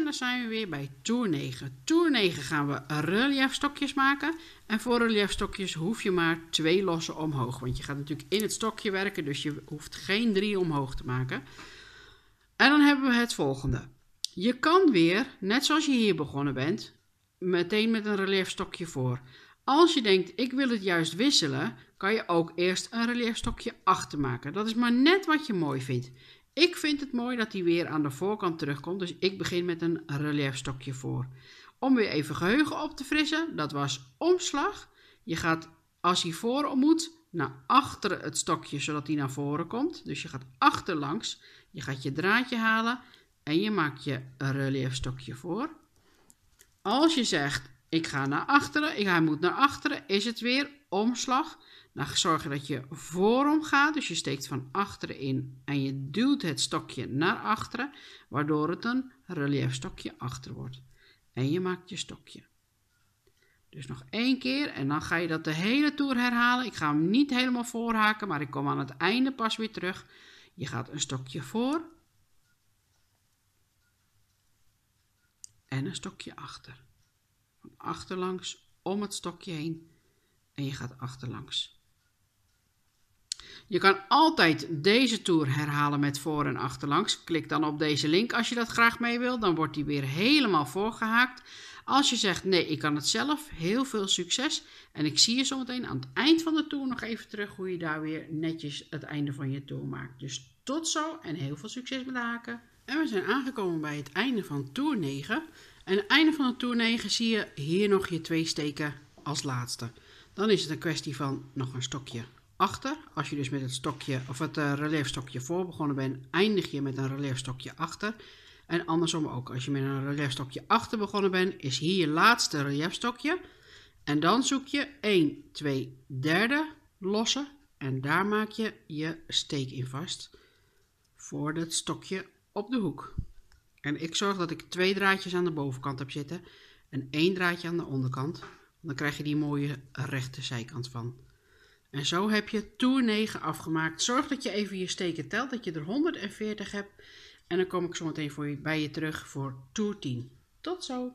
En dan zijn we weer bij toer 9. Toer 9 gaan we reliefstokjes maken. En voor reliefstokjes hoef je maar twee lossen omhoog. Want je gaat natuurlijk in het stokje werken, dus je hoeft geen drie omhoog te maken. En dan hebben we het volgende. Je kan weer, net zoals je hier begonnen bent, meteen met een reliefstokje voor. Als je denkt, ik wil het juist wisselen, kan je ook eerst een reliefstokje achter maken. Dat is maar net wat je mooi vindt. Ik vind het mooi dat hij weer aan de voorkant terugkomt, dus ik begin met een reliefstokje voor. Om weer even geheugen op te frissen, dat was omslag. Je gaat, als hij voor moet, naar achter het stokje, zodat hij naar voren komt. Dus je gaat achterlangs, je gaat je draadje halen en je maakt je reliefstokje voor. Als je zegt, ik ga naar achteren, hij moet naar achteren, is het weer omslag. Nou, zorgen dat je voorom gaat, dus je steekt van achteren in en je duwt het stokje naar achteren, waardoor het een stokje achter wordt. En je maakt je stokje. Dus nog één keer en dan ga je dat de hele toer herhalen. Ik ga hem niet helemaal voorhaken, maar ik kom aan het einde pas weer terug. Je gaat een stokje voor en een stokje achter. Van achterlangs om het stokje heen en je gaat achterlangs. Je kan altijd deze toer herhalen met voor- en achterlangs. Klik dan op deze link als je dat graag mee wil. Dan wordt die weer helemaal voorgehaakt. Als je zegt nee, ik kan het zelf, heel veel succes. En ik zie je zometeen aan het eind van de toer nog even terug hoe je daar weer netjes het einde van je toer maakt. Dus tot zo en heel veel succes met de haken. En we zijn aangekomen bij het einde van toer 9. En het einde van de toer 9 zie je hier nog je twee steken als laatste. Dan is het een kwestie van nog een stokje achter. Als je dus met het, stokje, of het uh, eh, reliefstokje voor begonnen bent, eindig je met een reliefstokje achter. En andersom ook, als je met een reliefstokje achter begonnen bent, is hier je laatste reliefstokje. En dan zoek je 1, 2, derde losse en daar maak je je steek in vast voor het stokje op de hoek. En ik zorg dat ik twee draadjes aan de bovenkant heb zitten en één draadje aan de onderkant. Dan krijg je die mooie rechte zijkant van. En zo heb je toer 9 afgemaakt. Zorg dat je even je steken telt, dat je er 140 hebt. En dan kom ik zo meteen voor je, bij je terug voor toer 10. Tot zo!